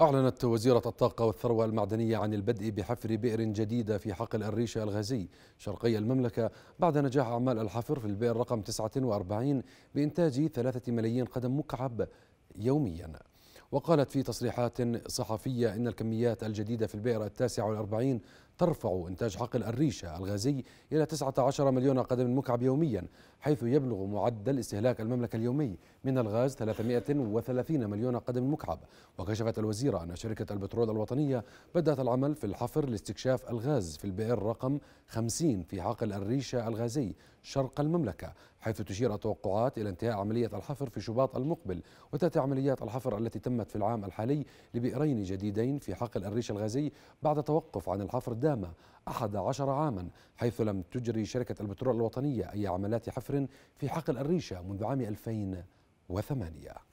أعلنت وزيرة الطاقة والثروة المعدنية عن البدء بحفر بئر جديدة في حقل الريشة الغازي شرقي المملكة بعد نجاح أعمال الحفر في البئر رقم 49 بإنتاج ثلاثة ملايين قدم مكعب يومياً وقالت في تصريحات صحفية إن الكميات الجديدة في البئر التاسع والأربعين ترفع إنتاج حقل الريشة الغازي إلى 19 مليون قدم مكعب يوميا حيث يبلغ معدل استهلاك المملكة اليومي من الغاز 330 مليون قدم مكعب وكشفت الوزيرة أن شركة البترول الوطنية بدأت العمل في الحفر لاستكشاف الغاز في البئر رقم 50 في حقل الريشة الغازي شرق المملكة حيث تشير التوقعات إلى انتهاء عملية الحفر في شباط المقبل وتأتي عمليات الحفر التي تمت في العام الحالي لبئرين جديدين في حقل الريشة الغازي بعد توقف عن الحفر الدائم دام أحد عشر عاما حيث لم تجري شركة البترول الوطنية أي عملات حفر في حقل الريشة منذ عام 2008